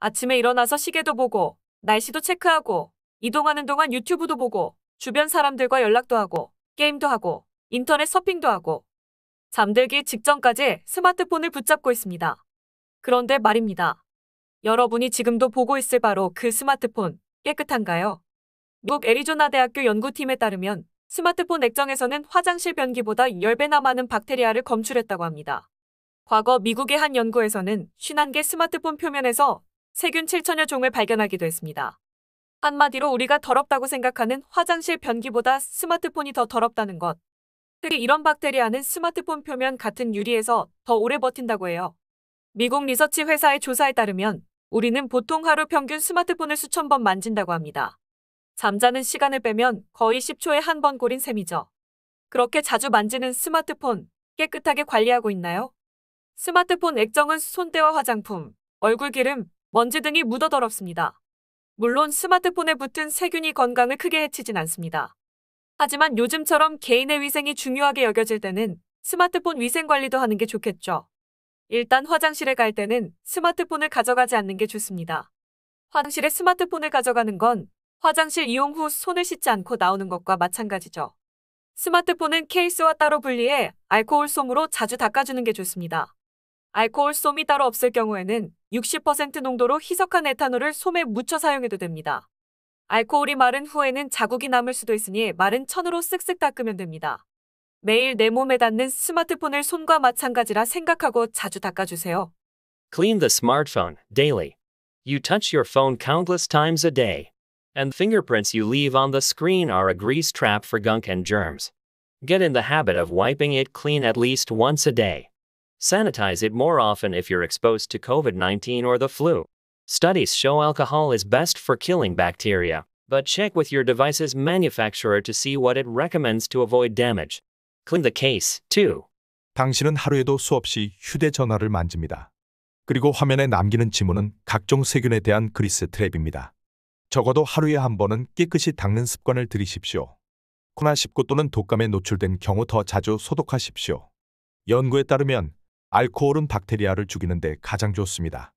아침에 일어나서 시계도 보고 날씨도 체크하고 이동하는 동안 유튜브도 보고 주변 사람들과 연락도 하고 게임도 하고 인터넷 서핑도 하고 잠들기 직전까지 스마트폰을 붙잡고 있습니다. 그런데 말입니다. 여러분이 지금도 보고 있을 바로 그 스마트폰 깨끗한가요? 미국 애리조나 대학교 연구팀에 따르면 스마트폰 액정에서는 화장실 변기보다 10배나 많은 박테리아를 검출했다고 합니다. 과거 미국의 한 연구에서는 51개 스마트폰 표면에서 세균 7천여 종을 발견하기도 했습니다. 한마디로 우리가 더럽다고 생각하는 화장실 변기보다 스마트폰이 더 더럽다는 것. 특히 이런 박테리아는 스마트폰 표면 같은 유리에서 더 오래 버틴다고 해요. 미국 리서치 회사의 조사에 따르면 우리는 보통 하루 평균 스마트폰을 수천 번 만진다고 합니다. 잠자는 시간을 빼면 거의 10초에 한 번 고린 셈이죠. 그렇게 자주 만지는 스마트폰 깨끗하게 관리하고 있나요? 스마트폰 액정은 손대와 화장품, 얼굴 기름, 먼지 등이 묻어 더럽습니다. 물론 스마트폰에 붙은 세균이 건강을 크게 해치진 않습니다. 하지만 요즘처럼 개인의 위생이 중요하게 여겨질 때는 스마트폰 위생 관리도 하는 게 좋겠죠. 일단 화장실에 갈 때는 스마트폰을 가져가지 않는 게 좋습니다. 화장실에 스마트폰을 가져가는 건 화장실 이용 후 손을 씻지 않고 나오는 것과 마찬가지죠. 스마트폰은 케이스와 따로 분리해 알코올 솜으로 자주 닦아주는 게 좋습니다. 알코올 솜이 따로 없을 경우에는 60% 농도로 희석한 에탄올을 솜에 묻혀 사용해도 됩니다. 알코올이 마른 후에는 자국이 남을 수도 있으니 마른 천으로 쓱쓱 닦으면 됩니다. 매일 내 몸에 닿는 스마트폰을 손과 마찬가지라 생각하고 자주 닦아주세요. Clean the smartphone daily. You touch your phone countless times a day. And fingerprints you leave on the screen are a grease trap for gunk and germs. Get in the habit of wiping it clean at least once a day. Sanitize it more often if you're exposed to COVID 19 or the flu. Studies show alcohol is best for killing bacteria, but check with your device's manufacturer to see what it recommends to avoid damage. Clean the case, too. 당신은 하루에도 수없이 휴대전화를 만집니다. 그리고 화면에 남기는 지문은 각종 세균에 대한 그리스 트랩입니다. 적어도 하루에 한 번은 깨끗이 닦는 습관을 들이십시오. 코나19 또는 독감에 노출된 경우 더 자주 소독하십시오. 연구에 따르면 알코올은 박테리아를 죽이는데 가장 좋습니다.